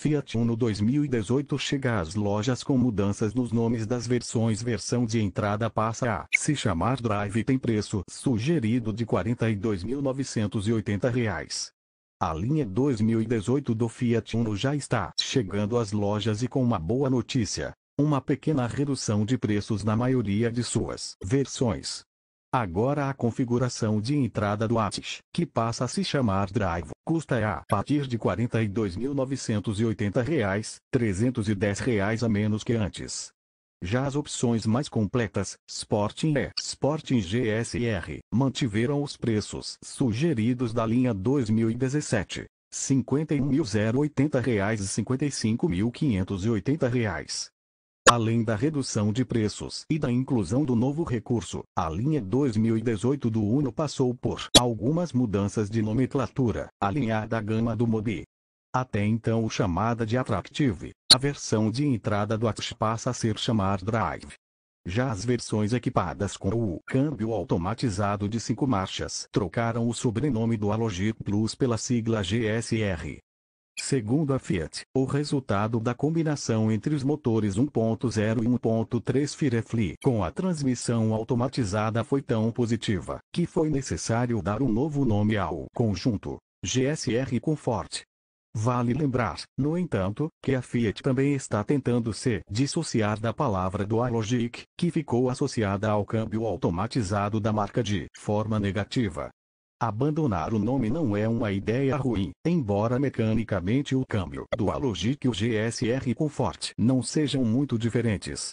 Fiat Uno 2018 chega às lojas com mudanças nos nomes das versões. Versão de entrada passa a se chamar Drive tem preço sugerido de R$ 42.980. A linha 2018 do Fiat Uno já está chegando às lojas e com uma boa notícia, uma pequena redução de preços na maioria de suas versões. Agora a configuração de entrada do ATIS, que passa a se chamar Drive, custa a partir de R$ 42.980, R$ 310 reais a menos que antes. Já as opções mais completas, Sporting E, Sporting GSR, mantiveram os preços sugeridos da linha 2017. R$ 51.080 e R$ 55.580. Além da redução de preços e da inclusão do novo recurso, a linha 2018 do Uno passou por algumas mudanças de nomenclatura, alinhada à gama do Mobi. Até então chamada de Attractive, a versão de entrada do Axe passa a ser chamar Drive. Já as versões equipadas com o câmbio automatizado de 5 marchas trocaram o sobrenome do Alogir Plus pela sigla GSR. Segundo a Fiat, o resultado da combinação entre os motores 1.0 e 1.3 Firefly com a transmissão automatizada foi tão positiva que foi necessário dar um novo nome ao conjunto, GSR Comfort. Vale lembrar, no entanto, que a Fiat também está tentando se dissociar da palavra Dualogic, que ficou associada ao câmbio automatizado da marca de forma negativa. Abandonar o nome não é uma ideia ruim, embora mecanicamente o câmbio do Alogic e o GSR Comfort não sejam muito diferentes.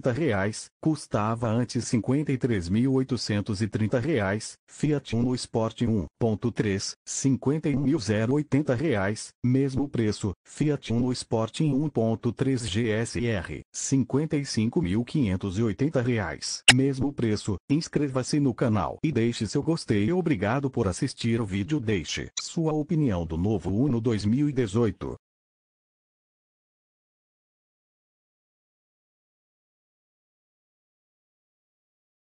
30 reais, custava antes R$ 53.830 reais, Fiat Uno Sport 1.3, R$ 51.080 reais, mesmo preço, Fiat Uno Sport 1.3 GSR, R$ 55.580 reais, mesmo preço, inscreva-se no canal e deixe seu gostei obrigado por assistir o vídeo deixe sua opinião do novo Uno 2018.